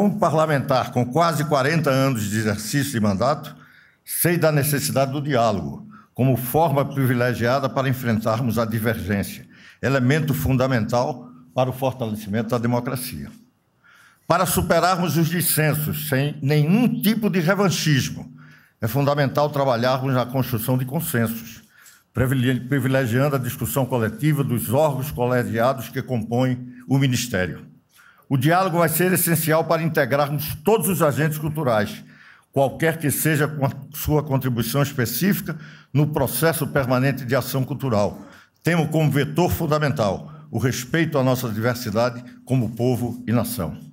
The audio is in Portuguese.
Como parlamentar com quase 40 anos de exercício de mandato, sei da necessidade do diálogo como forma privilegiada para enfrentarmos a divergência, elemento fundamental para o fortalecimento da democracia. Para superarmos os dissensos sem nenhum tipo de revanchismo, é fundamental trabalharmos na construção de consensos, privilegiando a discussão coletiva dos órgãos colegiados que compõem o Ministério. O diálogo vai ser essencial para integrarmos todos os agentes culturais, qualquer que seja sua contribuição específica no processo permanente de ação cultural. Temos como vetor fundamental o respeito à nossa diversidade como povo e nação.